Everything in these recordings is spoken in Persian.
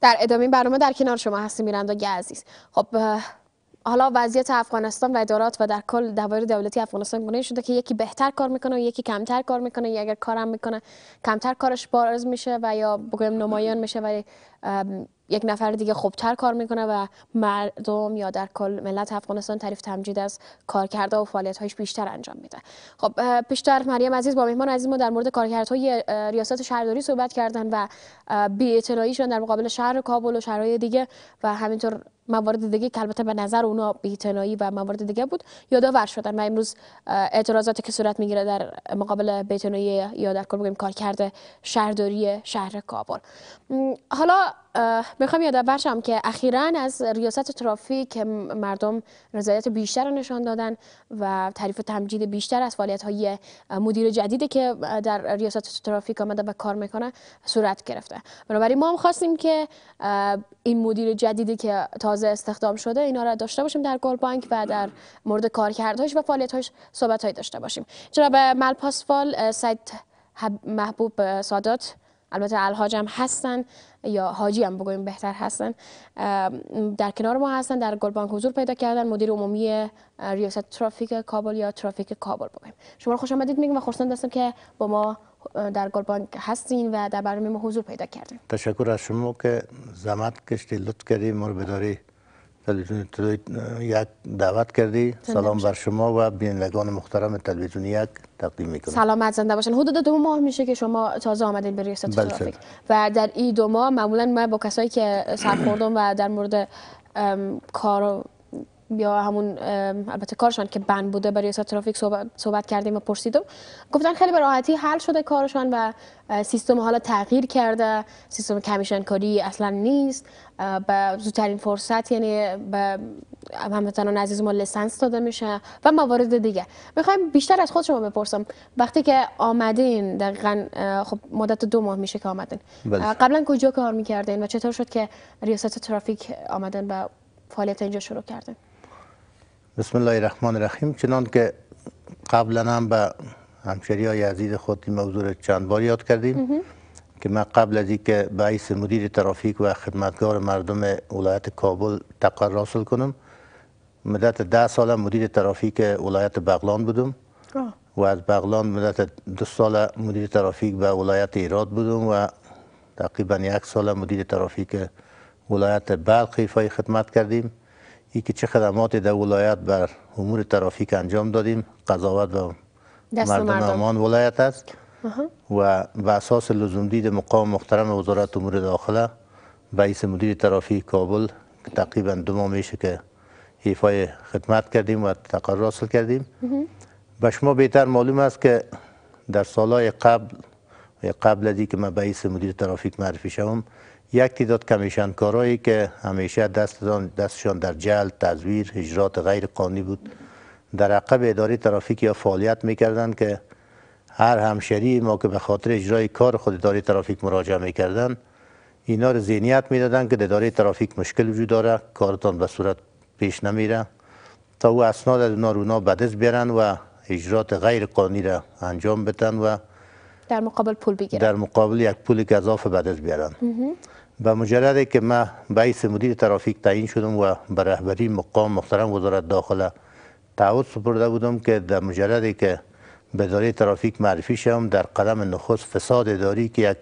در ادامه برنامه در کنار شما هستیم و عزیز خب حالا وضعیت افغانستان و ادارات و در کل دوایر دولتی افغانستان گونه شده که یکی بهتر کار میکنه و یکی کمتر کار میکنه یا اگر کارم میکنه کمتر کارش بارز میشه و یا بگویم نمایان میشه و یک نفر دیگه خوبتر کار میکنه و مردم یا در کل ملت افغانستان تعریف تمجید از کرده و هایش بیشتر انجام میده خب پیشتر مریم عزیز با مهمان عزیز ما در مورد کارکردهای ریاست شهرداری صحبت کردن و بی اطلاعیشون در مقابل شهر کابل و شهرهای دیگه و همینطور موارد دیگه که البته به نظر اونا بیتنایی و موارد دیگه بود یادآور شدن و امروز اعتراضاتی که صورت میگیره در مقابل بیتنایی یا در کل بگیم کارکرد شهرداری شهر کابل حالا میخوام یادآور شم که اخیرا از ریاست ترافیک مردم رضایت بیشتر رو نشان دادن و تعریف و تمجید بیشتر از فعالیت های مدیر جدیدی که در ریاست ترافیک آمده و کار میکنه صورت گرفته بنابراین ما هم خواستیم که این مدیر جدیدی که تا تازه استخدام شده اینا را داشته باشیم در گل بانک و در مورد کارکردهاش و فعالیت‌هاش صحبت‌هایی داشته باشیم به جناب پاسفال سید محبوب سادات البته الهاج هم هستن یا حاجی هم بگویم بهتر هستن در کنار ما هستن در گلبانک حضور پیدا کردن مدیر عمومی ریاست ترافیک کابل یا ترافیک کابل بگویم شما رو خوش آمدید میگم و خرسند هستم که با ما در گلبانک هستین و در برنامه ما حضور پیدا کردین تشکر از شما که زحمت کشتی لطف کردی ما بداری تلویزیون یک دعوت کردی سلام بر شما و بینندگان محترم تلویزیون یک تقدیم میکنم سلامت زنده باشن حدود دو ماه میشه که شما تازه آمدین به ریاست بله، ترافیک و در این دو ماه معمولا ما با کسایی که سرخوردم و در مورد کار یا همون البته کارشان که بند بوده برای ریاست ترافیک صحبت, صحبت کردیم و پرسیدم گفتن خیلی به راحتی حل شده کارشان و سیستم حالا تغییر کرده سیستم کمیشن کاری اصلا نیست به زودترین فرصت یعنی به هموطنان عزیز ما لسنس داده میشه و موارد دیگه میخوایم بیشتر از خود شما بپرسم وقتی که آمدین دقیقا خب مدت دو ماه میشه که آمدین بله. قبلا کجا کار میکردین و چطور شد که ریاست ترافیک آمدن و فعالیت اینجا شروع کردن بسم الله الرحمن الرحیم چنان که قبلا هم به همشری های عزیز خود این موضوع چند بار یاد کردیم که من قبل از اینکه به مدیر ترافیک و خدمتگار مردم ولایت کابل تقرر راسل کنم مدت ده سال مدیر ترافیک ولایت بغلان بودم و از بغلان مدت دو سال مدیر ترافیک به اولایت ایراد بودم و تقریبا یک سال مدیر ترافیک ولایت بلخ خدمت کردیم ای که چه خدمات در ولایت بر امور ترافیک انجام دادیم قضاوت و مردم, امان ولایت است و به اساس لزوم دید مقام محترم وزارت امور داخله ایس مدیر ترافیک کابل تقریبا دو ماه میشه که ایفای خدمت کردیم و تقرر حاصل کردیم به شما بهتر معلوم است که در سالهای قبل قبل از که من ایس مدیر ترافیک معرفی شوم یک تعداد کمیشنکارایی که همیشه دستشان در جل، تزویر، اجرات غیر قانونی بود در عقب اداره ترافیک یا فعالیت میکردند که هر همشری ما که به خاطر اجرای کار خود اداره ترافیک مراجعه میکردند اینا رو ذهنیت میدادند که اداره ترافیک مشکل وجود داره کارتان به صورت پیش نمیره تا او اسناد از اونا رو بیارن و اجرات غیر قانونی را انجام بدن و در مقابل پول بگیرن در مقابل یک پول بعد از بیارن به مجرده که ما بایس مدیر ترافیک تعیین شدم و به رهبری مقام محترم وزارت داخله تعهد سپرده بودم که در مجرده که به ترافیک معرفی شوم در قدم نخست فساد اداری که یک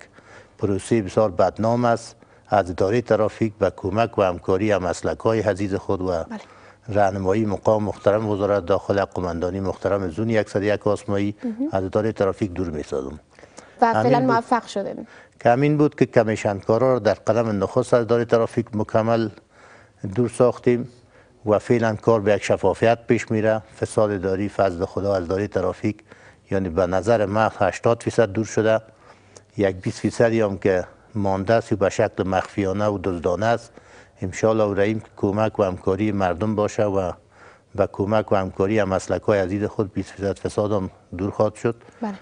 پروسه بسیار بدنام است از اداره ترافیک به کمک و همکاری هم های حزیز خود و بله. رهنمایی مقام محترم وزارت داخله قماندانی محترم زون 101 آسمایی از اداره ترافیک دور می و فعلا موفق شدیم بود که کمیشنکارا رو در قدم نخست از داری ترافیک مکمل دور ساختیم و فعلا کار به یک شفافیت پیش میره فساد داری فضل خدا از داری ترافیک یعنی به نظر ما 80 فیصد دور شده یک 20 فیصدی هم که مانده است و به شکل مخفیانه و دزدانه است امشالا و رحیم کمک و همکاری مردم باشه و به کمک و همکاری هم عزیز خود 20 فیصد فساد هم دور خواهد شد بله.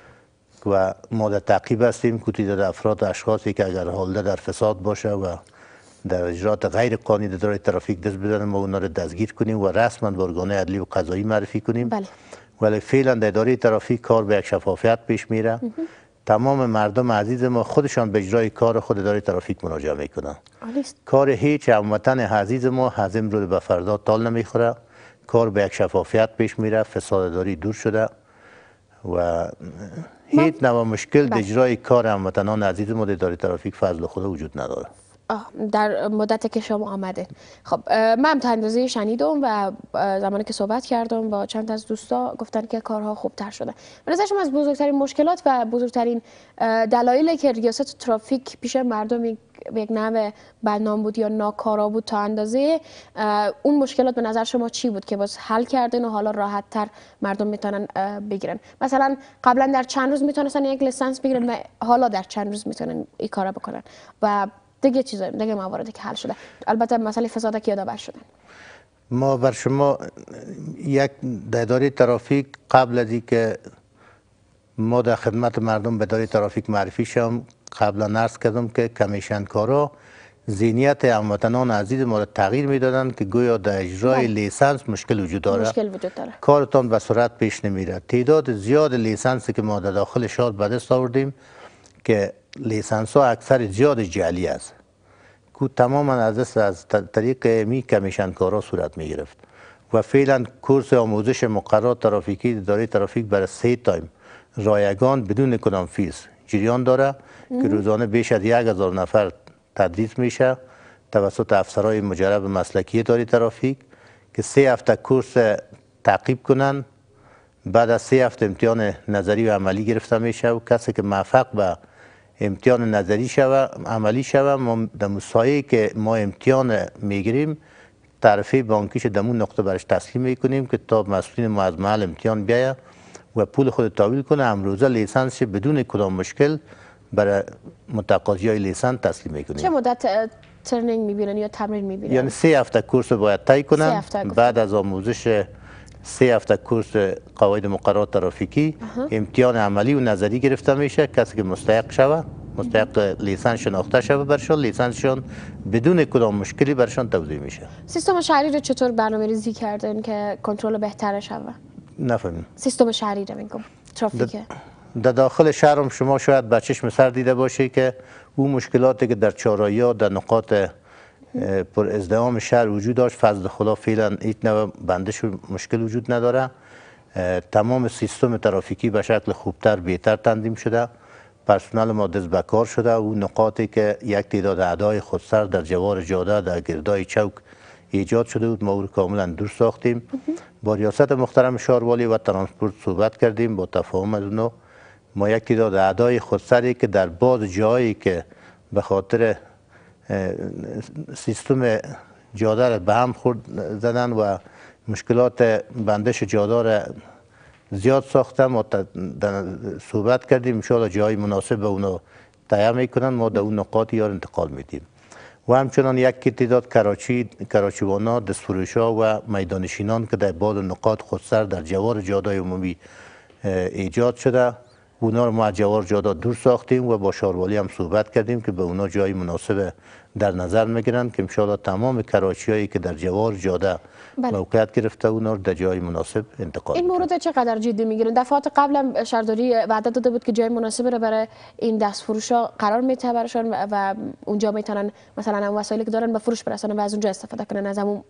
و ما در تعقیب هستیم کتی در افراد اشخاصی که اگر حالده در فساد باشه و در اجرات غیر قانونی در ترافیک دست بزنن ما اونا رو دستگیر کنیم و رسما برگانه ادلی عدلی و قضایی معرفی کنیم بله. ولی فعلا در اداره ترافیک کار به یک شفافیت پیش میره تمام مردم عزیز ما خودشان به اجرای کار خود اداره ترافیک مراجعه میکنن کار هیچ هموطن عزیز ما هزم رو به فردا تال نمیخوره کار به یک شفافیت پیش میره فساد دور شده و هیچ نوع مشکل در بله. اجرای کار هموطنان عزیز ما در ترافیک فضل خدا وجود نداره در مدت که شما آمده خب من تا اندازه شنیدم و زمانی که صحبت کردم با چند از دوستا گفتن که کارها خوبتر شده به نظر شما از بزرگترین مشکلات و بزرگترین دلایلی که ریاست ترافیک پیش مردم یک نوع بدنام بود یا ناکارا بود تا اندازه اون مشکلات به نظر شما چی بود که باز حل کردن و حالا راحت تر مردم میتونن بگیرن مثلا قبلا در چند روز میتونستن یک لیسانس بگیرن و حالا در چند روز میتونن این کارا بکنن و دیگه دیگه مواردی که حل شده البته مسئله یاد یادآور شدن ما بر شما یک اداره ترافیک قبل از که ما در خدمت مردم به اداره ترافیک معرفی شم قبلا نرس کردم که کمیشن کارا ذهنیت هموطنان عزیز ما را تغییر میدادن که گویا در اجرای بله. لیسانس مشکل وجود داره مشکل وجود داره کارتان به سرعت پیش نمیره تعداد زیاد لیسانسی که ما داخل شاد به دست که لیسانس ها اکثر زیاد جعلی است کو تماما از از طریق می کمیشن کارا صورت می گرفت و فعلا کورس آموزش مقررات ترافیکی اداره ترافیک برای سه تایم رایگان بدون کدام فیس جریان داره که روزانه بیش از یک نفر تدریس میشه توسط افسرهای مجرب مسلکی اداره ترافیک که سه هفته کورس تعقیب کنن بعد از سه هفته امتحان نظری و عملی گرفته میشه و کسی که موفق به امتیان نظری شوه عملی شوه ما در مسایه که ما امتیان میگیریم تعرفه بانکیش در اون نقطه برش تسلیم میکنیم که تا مسئولین ما از محل امتیان بیایه و پول خود تاویل کنه امروزه لیسانس بدون کدام مشکل برای متقاضی های لیسانس تسلیم میکنیم چه مدت ترنینگ میبینن یا تمرین میبینن یعنی سه هفته کورس رو باید تایی کنن بعد از آموزش سه هفته کورس قواعد مقررات ترافیکی امتیان عملی و نظری گرفته میشه کسی که مستحق شوه مستحق لیسانس شناخته شوه برشان لیسانسشان بدون کدام مشکلی برشان توضیح میشه سیستم شهری رو چطور برنامه ریزی کردن که کنترل بهتر شوه؟ نفهمیم سیستم شهری رو میگم ترافیک در دا داخل شهرم شما شاید به چشم سر دیده باشه که او مشکلاتی که در چارایی در نقاط پر ازدهام شهر وجود داشت فضل خدا فعلا این بندش مشکل وجود نداره تمام سیستم ترافیکی به شکل خوبتر بهتر تنظیم شده پرسنل ما دست به کار شده و نقاطی که یک تعداد اعدای خودسر در جوار جاده در گردای چوک ایجاد شده بود ما او کاملا دور ساختیم با ریاست محترم شاروالی و ترانسپورت صحبت کردیم با تفاهم از اونو ما یک تعداد اعدای خودسری که در بعض جایی که به خاطر سیستم جاده را به هم خورد زدن و مشکلات بندش جاده را زیاد ساختن ما صحبت کردیم شاید جای مناسب به اونا تهیه میکنن ما در اون نقاط یار انتقال میدیم و همچنان یک تعداد کراچی کراچیوانا دستفروشا و میدانشینان که در بعض نقاط خودسر در جوار جاده عمومی ایجاد شده اونا رو ما از جوار جادا دور ساختیم و با شاروالی هم صحبت کردیم که به اونا جای مناسب در نظر میگیرند که امشالا تمام کراچی هایی که در جوار جاده بله. موقعیت گرفته اونا رو در جای مناسب انتقال این مورد چقدر جدی میگیرند دفعات قبل هم شرداری وعده داده بود که جای مناسب رو برای این دست فروش ها قرار میته براشون و اونجا میتونن مثلا هم وسایلی که دارن به فروش برسانن و از اونجا استفاده کنن از همون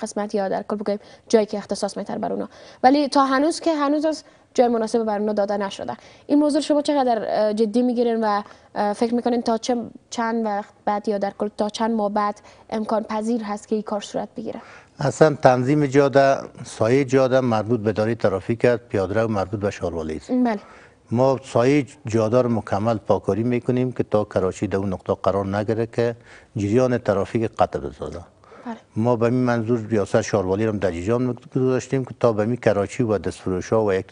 قسمت یا در کل بگیم جایی که اختصاص میتر بر اونا ولی تا هنوز که هنوز از جای مناسب بر اونا داده نشده این موضوع شما چقدر جدی میگیرین و فکر میکنین تا چه چند وقت بعد یا در کل تا چند ماه بعد امکان پذیر هست که این کار صورت بگیره اصلا تنظیم جاده سایه جاده مربوط به داری ترافیک است پیاده رو مربوط به شاروالی است بله. ما سایه جاده رو مکمل پاکاری میکنیم که تا کراچی در اون نقطه قرار نگیره که جریان ترافیک قطع بسازه بله. ما به این منظور ریاست شاروالی را در جیجان گذاشتیم که تا به می کراچی و ها و یک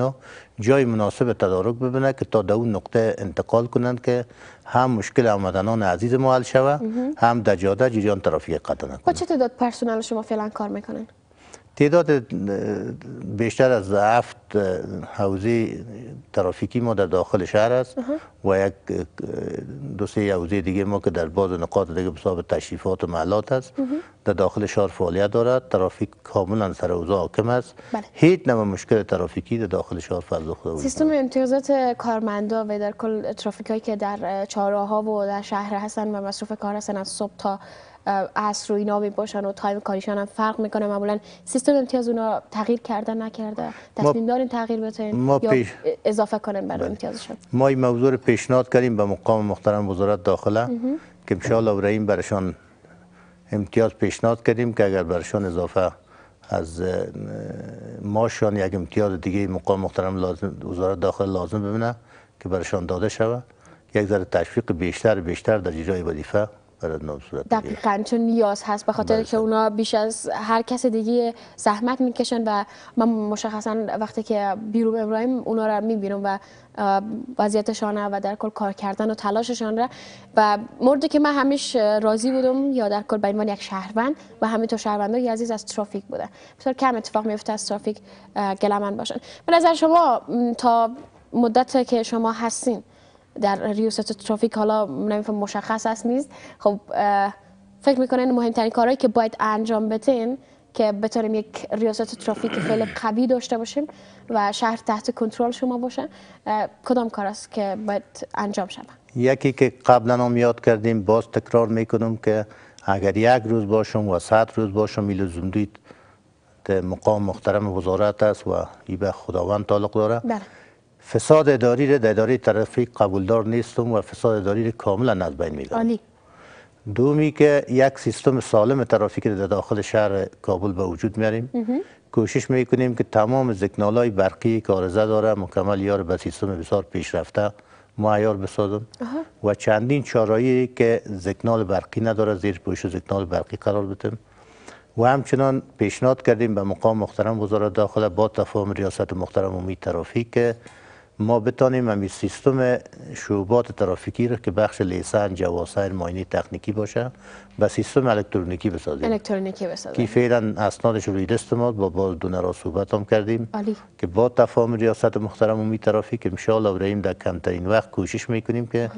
ها جای مناسب تدارک ببینه که تا در اون نقطه انتقال کنند که هم مشکل آمدنان عزیز ما حل شوه هم در جاده جریان ترافیک قطع نکنند با چه تعداد پرسونل شما فعلا کار میکنن تعداد بیشتر از هفت حوزه ترافیکی ما در داخل شهر است و یک دو سه حوزه دیگه ما که در بعض نقاط دیگه حساب تشریفات و محلات است در داخل شهر فعالیت دارد ترافیک کاملا سر اوضاع حاکم است بله. هیچ مشکل ترافیکی در داخل شهر فرض خود سیستم امتیازات کارمندا و در کل ترافیکی که در چهارراه ها و در شهر هستن و مصروف کار هستن از صبح تا عصر و اینا می باشن و تایم کاریشان هم فرق میکنه معمولا سیستم امتیاز اونا تغییر کرده نکرده تصمیم دارین تغییر بتوین یا اضافه کنن برای بله. امتیازشون ما این موضوع رو پیشنهاد کردیم به مقام محترم وزارت داخله که انشاءالله برای این برشان امتیاز پیشنهاد کردیم که اگر برشان اضافه از ماشان یک امتیاز دیگه مقام محترم لازم وزارت داخل لازم ببینه که برشان داده شود یک ذره تشویق بیشتر بیشتر در اجرای وظیفه دقیقا چون نیاز هست به خاطر بله، که بله. اونا بیش از هر کس دیگه زحمت میکشن و من مشخصا وقتی که بیرون ابراهیم اونا را میبینم و وضعیتشان و در کل کار کردن و تلاششان را و مورد که من همیش راضی بودم یا در کل به عنوان یک شهروند و همینطور شهروندای عزیز از ترافیک بوده بسیار کم اتفاق میفته از ترافیک گلمن باشن به نظر شما تا مدت که شما هستین در ریاست ترافیک حالا نمیفهم مشخص است نیست خب فکر میکنین مهمترین کارهایی که باید انجام بتین که بتونیم یک ریاست ترافیک خیلی قوی داشته باشیم و شهر تحت کنترل شما باشه کدام کار است که باید انجام شود یکی که قبلا هم یاد کردیم باز تکرار میکنم که اگر یک روز باشم و صد روز باشم لزوم مقام محترم وزارت است و ای به خداوند تعلق داره بله. فساد اداری را در اداره ترافیک قبولدار نیستم و فساد اداری را کاملا از بین میبرم دومی که یک سیستم سالم ترافیک در داخل شهر کابل به وجود میاریم کوشش میکنیم که تمام زکنالای برقی که آرزه داره مکمل یار به سیستم بسیار پیشرفته معیار بسازم و چندین چارایی که زکنال برقی نداره زیر پوش زکنال برقی قرار بتم و همچنان پیشنهاد کردیم به مقام محترم وزارت داخله با تفاهم ریاست محترم امید ترافیک که ما بتانیم همین سیستم شعبات ترافیکی رو که بخش لیسان جواسن ماینی، تکنیکی باشه به سیستم الکترونیکی بسازیم الکترونیکی بسازیم که فعلا اسنادش روی دست ما با باز دونه را صحبت کردیم که با تفاهم ریاست محترم عمومی ترافیک ان شاء الله در کمترین وقت کوشش میکنیم که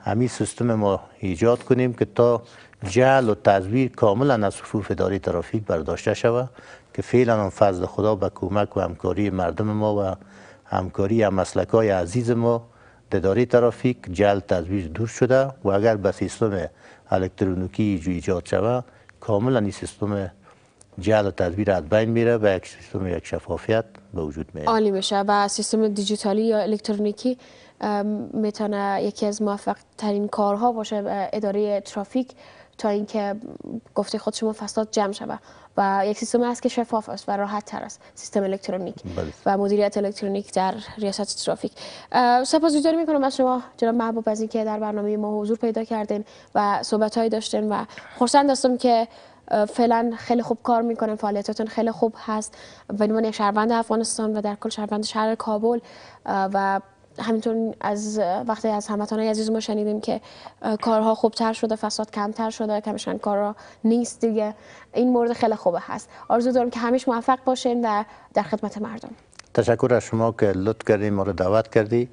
همین سیستم ما ایجاد کنیم که تا جعل و تزویر کاملا از صفوف اداره ترافیک برداشته شود که فعلا فضل خدا به کمک و همکاری مردم ما و همکاری یا مسلک های عزیز ما اداره ترافیک جلد تزویج دور شده و اگر به سیستم الکترونیکی جو ایجاد شود کاملا این سیستم جل تدبیر از بین میره و یک سیستم یک شفافیت به وجود میاد عالی میشه و سیستم دیجیتالی یا الکترونیکی میتونه یکی از موفق ترین کارها باشه اداره ترافیک تا اینکه گفته خود شما فساد جمع شود و یک سیستم است که شفاف است و راحت تر است سیستم الکترونیک بله. و مدیریت الکترونیک در ریاست ترافیک سپاسگزاری میکنم از شما جناب محبوب از اینکه در برنامه ما حضور پیدا کردین و صحبت هایی داشتین و خوشحالم هستم که فعلا خیلی خوب کار میکنن فعالیتاتون خیلی خوب هست به عنوان شهروند افغانستان و در کل شهروند شهر کابل و همینطور از وقتی از هموطنان عزیز ما شنیدیم که کارها خوبتر شده فساد کمتر شده کمشن کارا نیست دیگه این مورد خیلی خوبه هست آرزو دارم که همیش موفق باشین و در خدمت مردم تشکر از شما که لطف کردیم ما رو دعوت کردی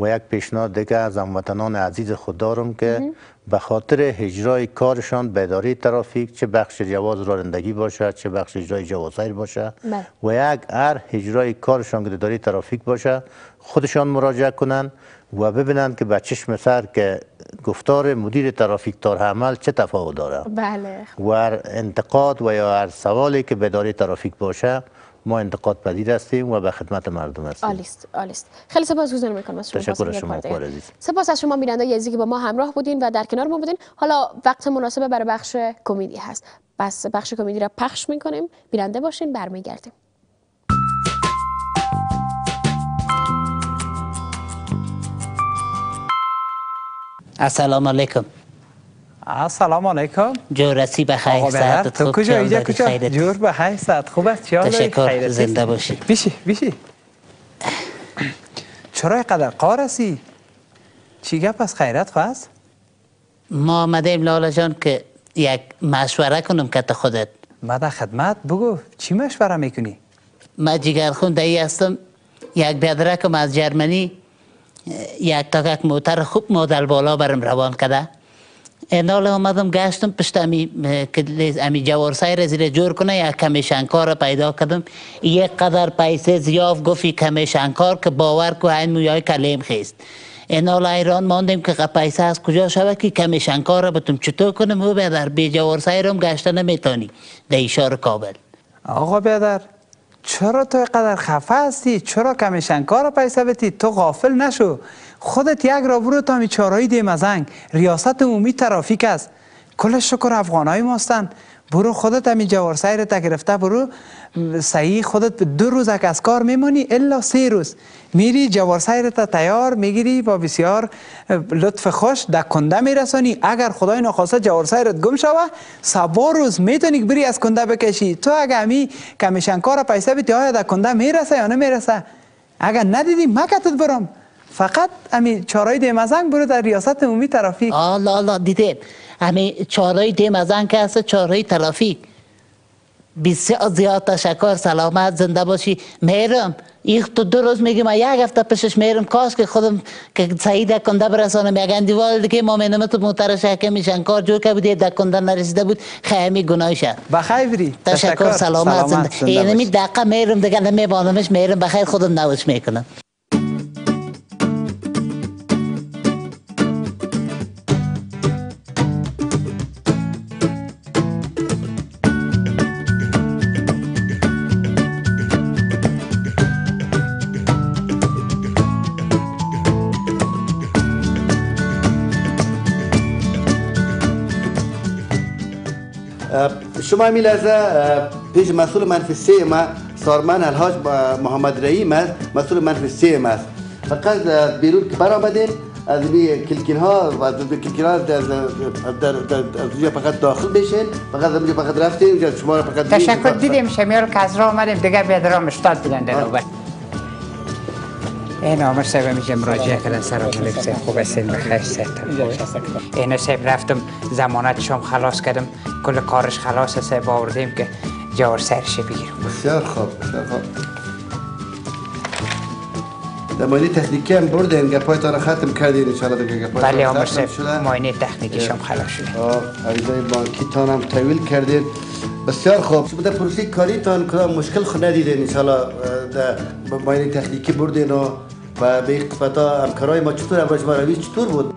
و یک پیشنهاد دیگه از هموطنان عزیز خود دارم که به خاطر اجرای کارشان به ترافیک چه بخش جواز رانندگی باشه چه بخش اجرای جواز باشه بله. و یک هر هجرای کارشان که اداره ترافیک باشه خودشان مراجعه کنن و ببینن که به چشم سر که گفتار مدیر ترافیک تار عمل چه تفاوت داره بله. و انتقاد و یا هر سوالی که به ترافیک باشه ما انتقاد پذیر هستیم و به خدمت مردم هستیم آلیست آلیست خیلی سپاس گزار میکنم از شما تشکر عزیز سپاس از شما بیننده عزیزی که با ما همراه بودین و در کنار ما بودین حالا وقت مناسبه برای بخش کمدی هست پس بخش کمدی را پخش میکنیم بیننده باشین برمیگردیم السلام علیکم سلام علیکم رسی به خیر سعد تو کجا اینجا کجا جور به خیر خوب است چه تشکر زنده باشی بیشی بیشی چرا اینقدر هستی؟ چی گپ از خیرت خواست ما ایم لالا جان که یک مشوره کنم کت خودت مدا خدمت بگو چی مشوره میکنی ما جگرخون دایی هستم یک بیادرکم از جرمنی یک تاکک موتر خوب مدل بالا برم روان کده هم آمدم گشتم پشت امی که امی جوارسای را زیر جور کنه یا کمیشنکار را پیدا کردم یه قدر پیسه زیاف گفتی کار که باور که این مویای کلیم خیست اینال ایران ماندیم که پیسه از کجا شوه که کمیشنکار را بتم چطور کنم او بیدر بی جوارسای را هم گشته نمیتونی در ایشار کابل آقا بیدر چرا تو قدر خفه هستی چرا کمیشن کارو پیسه بتی تو غافل نشو خودت یک را برو تا می چارایی دیم ریاست عمومی ترافیک است کل شکر افغانای ماستن برو خودت همین جوار سیر تا گرفته برو سعی خودت دو روز از کار میمونی الا سه روز میری جوار سیر تا تیار میگیری با بسیار لطف خوش در کنده میرسانی اگر خدای نخواسته جوار سیرت گم شوه سبا روز میتونی بری از کنده بکشی تو اگر همی کمیشنکار پیسه بیتی آیا در کنده میرسه یا نمیرسه اگر ندیدی مکتت برام فقط امی چارای ازنگ برو در ریاست عمومی ترافیک آلا آلا دیده امی چارای دمزنگ که هست چارای ترافیک بسیار زیاد تشکر سلامت زنده باشی میرم ایخ خب تو دو روز میگی من یک هفته میرم کاش که خودم که سعی دکنده برسانم یک اندیوال دیگه ما مینم تو موترش میشن کار جو که بودی دکنده نرسیده بود خیمی گناهشه بخیری تشکر, تشکر سلامت, سلامت زنده, اینمی دقه میرم دیگه بانمش میرم بخیر خودم نوش میکنم شما می لحظه پیش مسئول منفی ما سارمن الهاج محمد رئیم است مسئول منفی ما است فقط بیرون که برآمدیم از بی کلکین ها و از کلکین ها از در فقط داخل بشین فقط از فقط رفتیم شما را فقط تشکر دیدیم شما که از راه آمدیم دیگه به درام اشتاد بدن در این عامر صاحب میشه مراجعه کردن سر ملک صاحب خوب استین بخیر صاحب این صاحب رفتم زمانت شم خلاص کردم کل کارش خلاص صاحب آوردیم که جاور سرش بگیرم بسیار خوب بسیار خوب در ماینه تکنیکی هم بردین گپایتان را ختم کردین انشاءالله دیگه گپایتان بله عمر صاحب ماینه تکنیکی شم خلاص شد خب، عریضای بانکی تان هم طویل کردین بسیار خوب شما در کاری تان کدام مشکل خود ندیدین انشاءالله در ماینه تکنیکی بردین و به این قفتا همکارای ما چطور امراج مروی چطور بود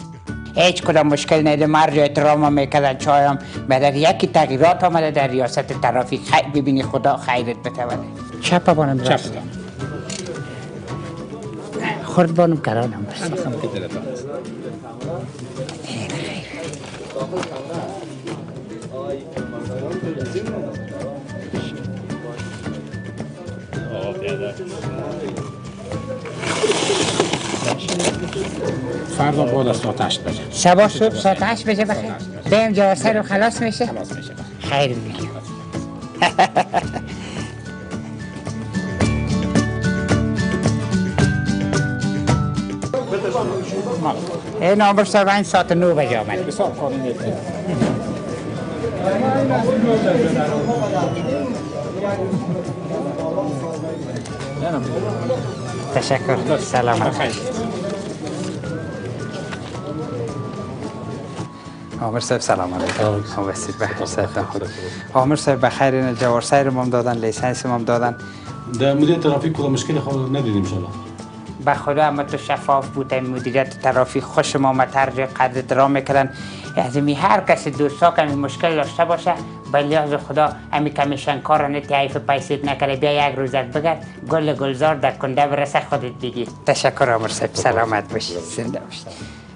هیچ کدام مشکل نیده مرد احترام میکردن چای هم، مدر یکی تغییرات آمده در ریاست ترافیک خیلی ببینی خدا خیرت بتوانه چپ بانم چپ خورد بانم کرانم بس Oh, yeah, فردا بعد از ساعت 8 بجه شبا صبح بخیر بهم جا رو خلاص میشه خیر میگم این نامبر ساعت نو بجه آمد تشکر سلام خیلی عامر صاحب سلام علیکم به صاحب خود خب. عامر صاحب بخیر جوار سیر مام دادن لیسنس مام دادن در مدیر ترافیک کلا مشکل خود خب ندیدیم شما به خدا اما تو شفاف بود این مدیریت ترافیک خوش ما متر قدر درام میکردن یعنی هر کسی دوستا که مشکل داشته باشه به لحاظ خدا امی کمیشن کار نه تعیف پیسیت نکره بیا یک روزت بگرد گل گلزار در کنده برسه خودت بگی تشکر عمر سلامت باشی زنده